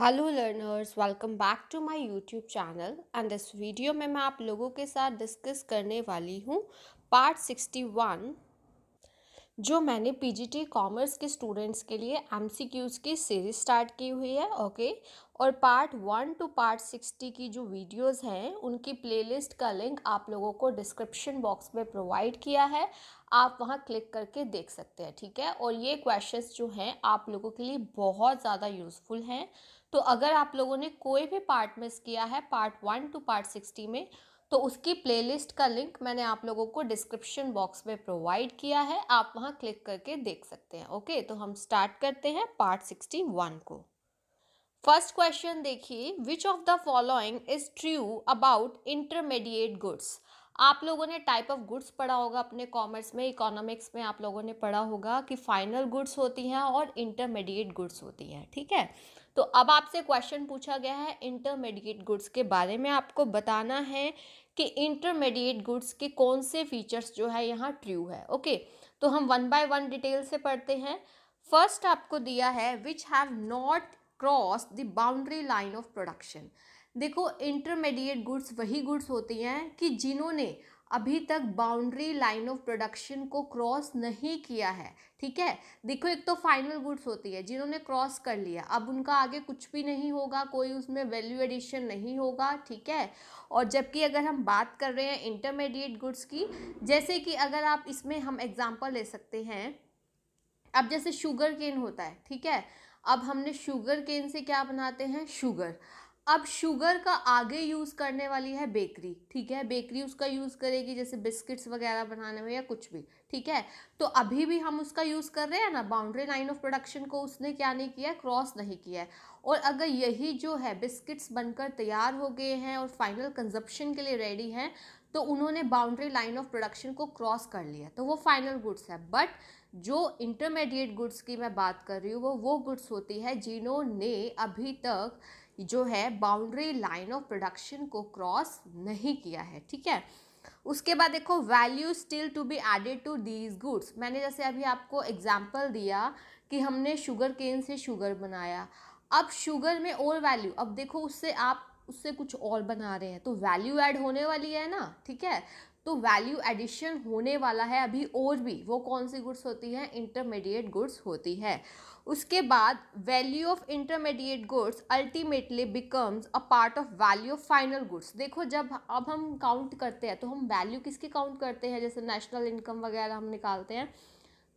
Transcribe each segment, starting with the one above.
Hello learners welcome back to my YouTube channel and इस video में मैं आप लोगों के साथ डिस्कस करने वाली हूँ पार्ट सिक्सटी वन जो मैंने पीजीटी कॉमर्स के स्टूडेंट्स के लिए एमसीक्यूज़ की सीरीज स्टार्ट की हुई है ओके okay? और part one to part sixty की जो वीडियोस हैं उनकी प्लेलिस्ट का लिंक आप लोगों को डिस्क्रिप्शन बॉक्स में प्रोवाइड किया है आप वहाँ क्लिक करके देख सकते हैं ठीक है और ये क्वेश्चंस जो हैं आप लोगों के लिए बहुत ज़्यादा यूज़फुल हैं तो अगर आप लोगों ने कोई भी पार्ट मिस किया है part one to part sixty में तो उसकी प्लेलिस्ट का लिंक मैंने आप लोगों को डिस्क्रिप्शन बॉक्स में प्रोवाइड किया है आप वहाँ क्लिक करके देख सकते हैं ओके तो हम स्टार्ट करते हैं पार्ट सिक्सटी वन को फर्स्ट क्वेश्चन देखिए which of the following is true about intermediate goods आप लोगों ने टाइप ऑफ गुड्स पढ़ा होगा अपने कॉमर्स में इकोनॉमिक्स में आप लोगों ने पढ़ा होगा कि फाइनल गुड्स होती हैं और इंटरमीडिएट गुड्स होती हैं ठीक है तो अब आपसे क्वेश्चन पूछा गया है इंटरमीडिएट गुड्स के बारे में आपको बताना है कि इंटरमीडिएट गुड्स के कौन से फीचर्स जो है यहाँ ट्रू है ओके तो हम वन बाय वन डिटेल से पढ़ते हैं फर्स्ट आपको दिया है which have not cross the boundary line of production देखो इंटरमीडिएट गुड्स वही गुड्स होती हैं कि जिन्होंने अभी तक बाउंड्री लाइन ऑफ प्रोडक्शन को क्रॉस नहीं किया है ठीक है देखो एक तो फाइनल गुड्स होती है जिन्होंने क्रॉस कर लिया अब उनका आगे कुछ भी नहीं होगा कोई उसमें वैल्यू एडिशन नहीं होगा ठीक है और जबकि अगर हम बात कर रहे हैं इंटरमीडिएट गुड्स की जैसे कि अगर आप इसमें हम एग्जाम्पल ले सकते हैं अब जैसे शुगर केन होता है ठीक है अब हमने शुगर केन से क्या बनाते हैं शुगर अब शुगर का आगे यूज़ करने वाली है बेकरी ठीक है बेकरी उसका यूज़ करेगी जैसे बिस्किट्स वगैरह बनाने में या कुछ भी ठीक है तो अभी भी हम उसका यूज़ कर रहे हैं ना बाउंड्री लाइन ऑफ प्रोडक्शन को उसने क्या नहीं किया है क्रॉस नहीं किया है और अगर यही जो है बिस्किट्स बनकर तैयार हो गए हैं और फाइनल कंजप्शन के लिए रेडी हैं तो उन्होंने बाउंड्री लाइन ऑफ प्रोडक्शन को क्रॉस कर लिया तो वो फाइनल गुड्स है बट जो इंटरमीडिएट गुड्स की मैं बात कर रही हूँ वो वो गुड्स होती है जिन्होंने अभी तक जो है बाउंड्री लाइन ऑफ प्रोडक्शन को क्रॉस नहीं किया है ठीक है उसके बाद देखो value still to be added to these goods मैंने जैसे अभी आपको एग्जाम्पल दिया कि हमने शुगर केन से शुगर बनाया अब शुगर में और वैल्यू अब देखो उससे आप उससे कुछ और बना रहे हैं तो वैल्यू एड होने वाली है ना ठीक है तो वैल्यू एडिशन होने वाला है अभी और भी वो कौन सी गुड्स होती है इंटरमीडिएट गुड्स होती है उसके बाद value of intermediate goods ultimately becomes a part of value of final goods देखो जब अब हम काउंट करते हैं तो हम वैल्यू किसकी काउंट करते हैं जैसे नेशनल इनकम वगैरह हम निकालते हैं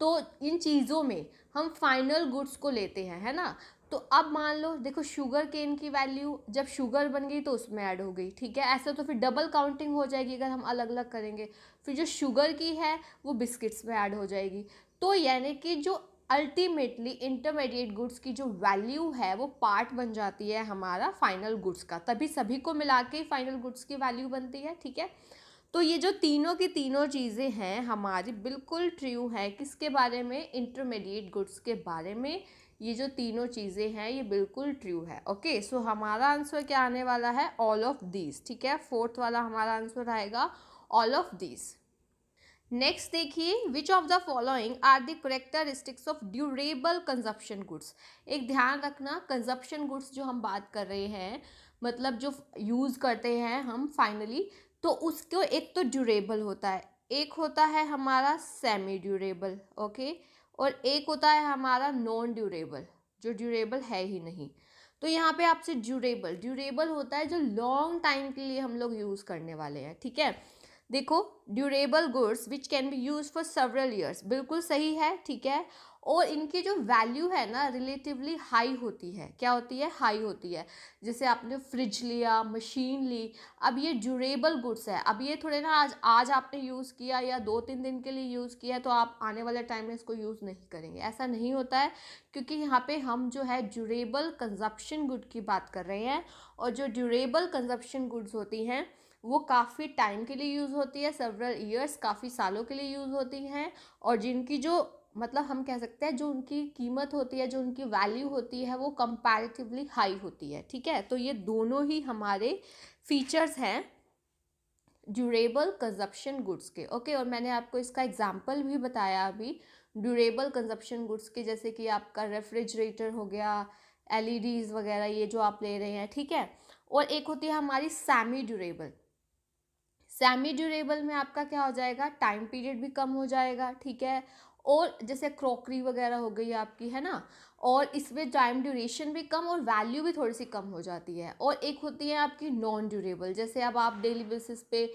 तो इन चीज़ों में हम फाइनल गुड्स को लेते हैं है ना तो अब मान लो देखो शुगर केन की वैल्यू जब शुगर बन गई तो उसमें ऐड हो गई ठीक है ऐसा तो फिर डबल काउंटिंग हो जाएगी अगर हम अलग अलग करेंगे फिर जो शुगर की है वो बिस्किट्स में ऐड हो जाएगी तो यानी कि जो अल्टीमेटली इंटरमीडिएट गुड्स की जो वैल्यू है वो पार्ट बन जाती है हमारा फाइनल गुड्स का तभी सभी को मिला के फाइनल गुड्स की वैल्यू बनती है ठीक है तो ये जो तीनों की तीनों चीज़ें हैं हमारी बिल्कुल ट्रू है किसके बारे में इंटरमीडिएट गुड्स के बारे में ये जो तीनों चीज़ें हैं ये बिल्कुल ट्रू है ओके सो so, हमारा आंसर क्या आने वाला है ऑल ऑफ दीज ठीक है फोर्थ वाला हमारा आंसर आएगा ऑल ऑफ दीज नेक्स्ट देखिए which of the following are the characteristics of durable consumption goods एक ध्यान रखना कंजप्शन गुड्स जो हम बात कर रहे हैं मतलब जो यूज़ करते हैं हम फाइनली तो उसको एक तो ड्यूरेबल होता है एक होता है हमारा सेमी ड्यूरेबल ओके और एक होता है हमारा नॉन ड्यूरेबल जो ड्यूरेबल है ही नहीं तो यहाँ पे आपसे ड्यूरेबल ड्यूरेबल होता है जो लॉन्ग टाइम के लिए हम लोग यूज़ करने वाले हैं ठीक है देखो durable goods which can be use for several years बिल्कुल सही है ठीक है और इनकी जो वैल्यू है ना रिलेटिवली हाई होती है क्या होती है हाई होती है जैसे आपने फ्रिज लिया मशीन ली अब ये ड्यूरेबल गुड्स है अब ये थोड़े ना आज आज आपने यूज़ किया या दो तीन दिन के लिए यूज़ किया तो आप आने वाले टाइम में इसको यूज़ नहीं करेंगे ऐसा नहीं होता है क्योंकि यहाँ पे हम जो है ड्यूरेबल कंजप्शन गुड की बात कर रहे हैं और जो ड्यूरेबल कंजप्शन गुड्स होती हैं वो काफ़ी टाइम के लिए यूज़ होती है सेवरल ईयर्स काफ़ी सालों के लिए यूज़ होती हैं और जिनकी जो मतलब हम कह सकते हैं जो उनकी कीमत होती है जो उनकी वैल्यू होती है वो कंपैरेटिवली हाई होती है ठीक है तो ये दोनों ही हमारे फीचर्स हैं ड्यूरेबल कंजप्शन गुड्स के ओके और मैंने आपको इसका एग्जाम्पल भी बताया अभी ड्यूरेबल कंजप्शन गुड्स के जैसे कि आपका रेफ्रिजरेटर हो गया एल e वगैरह ये जो आप ले रहे हैं ठीक है और एक होती है हमारी सेमी ड्यूरेबल सेमी ड्यूरेबल में आपका क्या हो जाएगा टाइम पीरियड भी कम हो जाएगा ठीक है और जैसे क्रॉकरी वगैरह हो गई आपकी है ना और इसमें टाइम ड्यूरेशन भी कम और वैल्यू भी थोड़ी सी कम हो जाती है और एक होती है आपकी नॉन ड्यूरेबल जैसे अब आप डेली बेसिस पे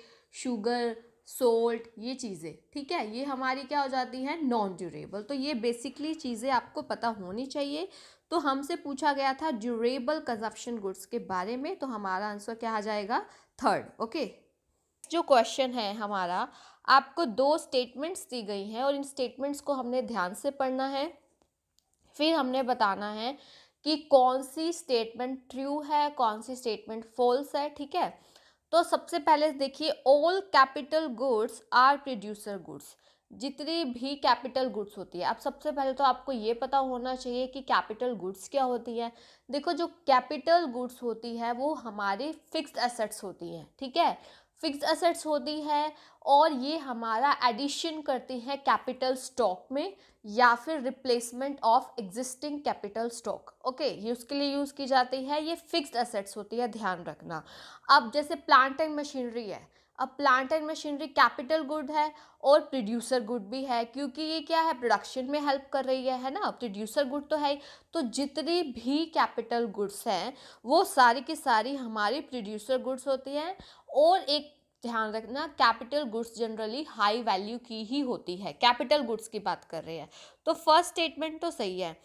शुगर सोल्ट ये चीज़ें ठीक है ये हमारी क्या हो जाती है नॉन ड्यूरेबल तो ये बेसिकली चीज़ें आपको पता होनी चाहिए तो हमसे पूछा गया था ड्यूरेबल कंजप्शन गुड्स के बारे में तो हमारा आंसर क्या आ जाएगा थर्ड ओके नेक्स्ट जो क्वेश्चन है हमारा आपको दो स्टेटमेंट्स दी गई हैं और इन स्टेटमेंट्स को हमने ध्यान से पढ़ना है फिर हमने बताना है कि कौन सी स्टेटमेंट ट्रू है कौन सी स्टेटमेंट फॉल्स है ठीक है तो सबसे पहले देखिए all capital goods are producer goods जितनी भी कैपिटल गुड्स होती है अब सबसे पहले तो आपको ये पता होना चाहिए कि कैपिटल गुड्स क्या होती है देखो जो कैपिटल गुड्स होती है वो हमारी फिक्स्ड एसेट्स होती हैं ठीक है फिक्स असेट्स होती है और ये हमारा एडिशन करती हैं कैपिटल स्टॉक में या फिर replacement of existing capital stock okay ये उसके लिए यूज़ की जाती है ये फिक्स्ड असेट्स होती है ध्यान रखना अब जैसे प्लांट एंड मशीनरी है अब plant and machinery capital good है और प्रोड्यूसर गुड भी है क्योंकि ये क्या है प्रोडक्शन में हेल्प कर रही है है ना प्रोड्यूसर गुड तो है ही तो जितनी भी कैपिटल गुड्स हैं वो सारी की सारी हमारी प्रोड्यूसर गुड्स होती हैं और एक ध्यान रखना capital goods generally high value की ही होती है कैपिटल गुड्स की बात कर रहे हैं तो फर्स्ट स्टेटमेंट तो सही है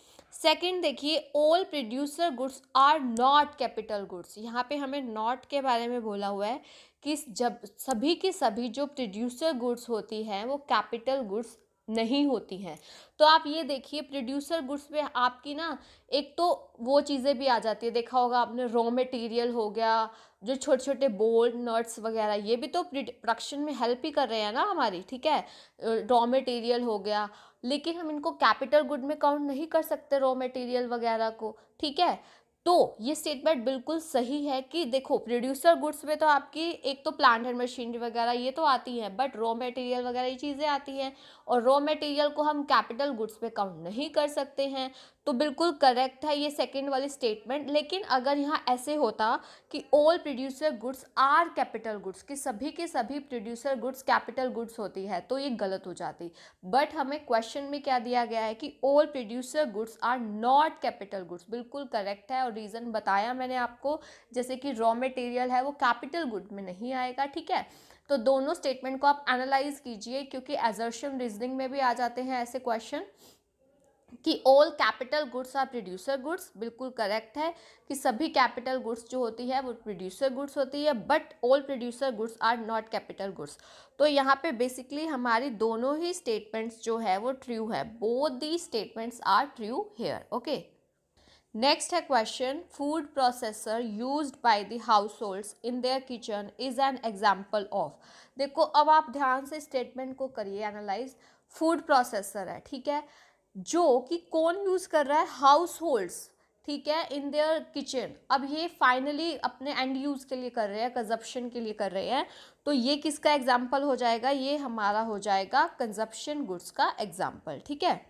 सेकंड देखिए all producer goods are not capital goods यहाँ पे हमें नॉट के बारे में बोला हुआ है कि जब सभी की सभी जो प्रोड्यूसर गुड्स होती हैं वो कैपिटल गुड्स नहीं होती हैं तो आप ये देखिए प्रोड्यूसर गुड्स में आपकी ना एक तो वो चीज़ें भी आ जाती है देखा होगा आपने रॉ मटेरियल हो गया जो छोटे छोटे बोल्ड नट्स वगैरह ये भी तो प्रोडक्शन में हेल्प ही कर रहे हैं ना हमारी ठीक है रॉ मटेरियल हो गया लेकिन हम इनको कैपिटल गुड में काउंट नहीं कर सकते रॉ मटेरियल वगैरह को ठीक है तो ये स्टेटमेंट बिल्कुल सही है कि देखो प्रोड्यूसर गुड्स में तो आपकी एक तो प्लांट एंड मशीनरी वगैरह ये तो आती हैं बट रॉ मटेरियल वगैरह ये चीज़ें आती हैं और रॉ मटेरियल को हम कैपिटल गुड्स में काउंट नहीं कर सकते हैं तो बिल्कुल करेक्ट है ये सेकेंड वाली स्टेटमेंट लेकिन अगर यहाँ ऐसे होता कि all producer goods are capital goods कि सभी के सभी प्रोड्यूसर गुड्स कैपिटल गुड्स होती है तो ये गलत हो जाती बट हमें क्वेश्चन में क्या दिया गया है कि all producer goods are not capital goods बिल्कुल करेक्ट है और रीज़न बताया मैंने आपको जैसे कि रॉ मटेरियल है वो कैपिटल गुड में नहीं आएगा ठीक है तो दोनों स्टेटमेंट को आप एनालाइज कीजिए क्योंकि एजर्शन रीजनिंग में भी आ जाते हैं ऐसे क्वेश्चन कि all capital goods are producer goods बिल्कुल करेक्ट है कि सभी कैपिटल गुड्स जो होती है वो प्रोड्यूसर गुड्स होती है but all producer goods are not capital goods तो यहाँ पे बेसिकली हमारी दोनों ही स्टेटमेंट्स जो है वो ट्रू है both the statements are true here okay next है question food processor use by the household in their kitchen is an example of देखो अब आप ध्यान से स्टेटमेंट को करिए एनालाइज फूड प्रोसेसर है ठीक है जो कि कौन यूज़ कर रहा है हाउस होल्ड्स ठीक है इन देयर किचन अब ये फाइनली अपने एंड यूज़ के लिए कर रहे हैं कंजप्शन के लिए कर रहे हैं तो ये किसका एग्जाम्पल हो जाएगा ये हमारा हो जाएगा कंजप्शन गुड्स का एग्जाम्पल ठीक है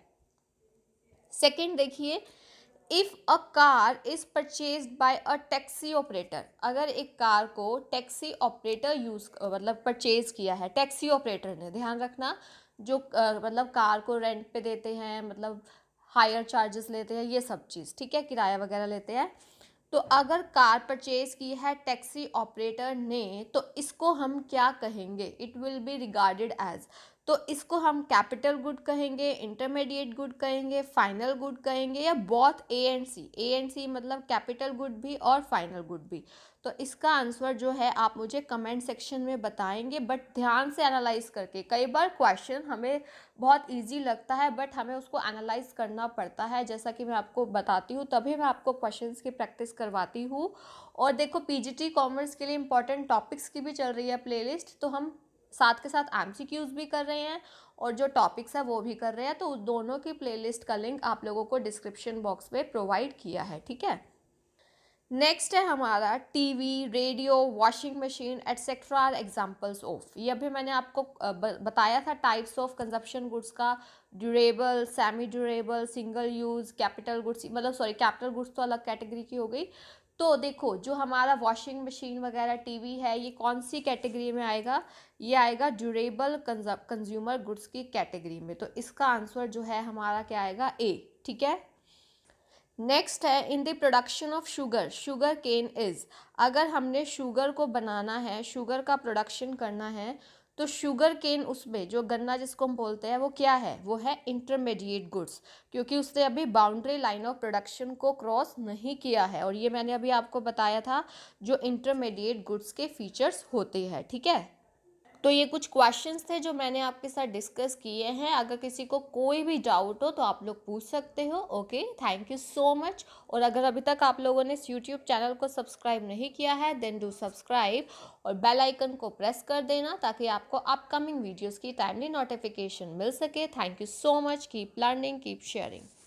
सेकेंड देखिए if a car is purchase by a taxi operator अगर एक कार को टैक्सी ऑपरेटर यूज़ मतलब परचेज किया है टैक्सी ऑपरेटर ने ध्यान रखना जो मतलब कार को रेंट पे देते हैं मतलब हायर चार्जेस लेते हैं ये सब चीज़ ठीक है किराया वगैरह लेते हैं तो अगर कार परचेज की है टैक्सी ऑपरेटर ने तो इसको हम क्या कहेंगे it will be regarded as तो इसको हम कैपिटल गुड कहेंगे इंटरमीडिएट गुड कहेंगे फाइनल गुड कहेंगे या both A and C A and C मतलब कैपिटल गुड भी और फाइनल गुड भी तो इसका आंसर जो है आप मुझे कमेंट सेक्शन में बताएंगे बट ध्यान से एनालाइज करके कई बार क्वेश्चन हमें बहुत इजी लगता है बट हमें उसको एनालाइज करना पड़ता है जैसा कि मैं आपको बताती हूँ तभी मैं आपको क्वेश्चंस की प्रैक्टिस करवाती हूँ और देखो पीजीटी कॉमर्स के लिए इंपॉर्टेंट टॉपिक्स की भी चल रही है प्लेलिस्ट तो हम साथ के साथ एम भी कर रहे हैं और जो टॉपिक्स है वो भी कर रहे हैं तो दोनों की प्लेलिस्ट का लिंक आप लोगों को डिस्क्रिप्शन बॉक्स में प्रोवाइड किया है ठीक है नेक्स्ट है हमारा TV radio washing machine etcetera are examples of ये भी मैंने आपको बताया था टाइप्स ऑफ कंजप्शन गुड्स का durable semi durable single use capital goods मतलब सॉरी कैपिटल गुड्स तो अलग कैटेगरी की हो गई तो देखो जो हमारा वॉशिंग मशीन वगैरह टीवी है ये कौन सी कैटेगरी में आएगा ये आएगा ड्यूरेबल कंज्यूमर गुड्स की कैटेगरी में तो इसका आंसर जो है हमारा क्या आएगा ए ठीक है नेक्स्ट है in the production of sugar sugarcane is अगर हमने शुगर को बनाना है शुगर का प्रोडक्शन करना है तो शुगर केन उसमें जो गन्ना जिसको हम बोलते हैं वो क्या है वो है इंटरमीडिएट गुड्स क्योंकि उसने अभी बाउंड्री लाइन ऑफ प्रोडक्शन को क्रॉस नहीं किया है और ये मैंने अभी आपको बताया था जो इंटरमीडिएट गुड्स के फीचर्स होते हैं ठीक है तो ये कुछ क्वेश्चंस थे जो मैंने आपके साथ डिस्कस किए हैं अगर किसी को कोई भी डाउट हो तो आप लोग पूछ सकते हो okay thank you so much और अगर अभी तक आप लोगों ने इस यूट्यूब चैनल को सब्सक्राइब नहीं किया है देन डू सब्सक्राइब और बेल आइकन को प्रेस कर देना ताकि आपको अपकमिंग वीडियोज़ की टाइमली नोटिफिकेशन मिल सके thank you so much keep learning keep sharing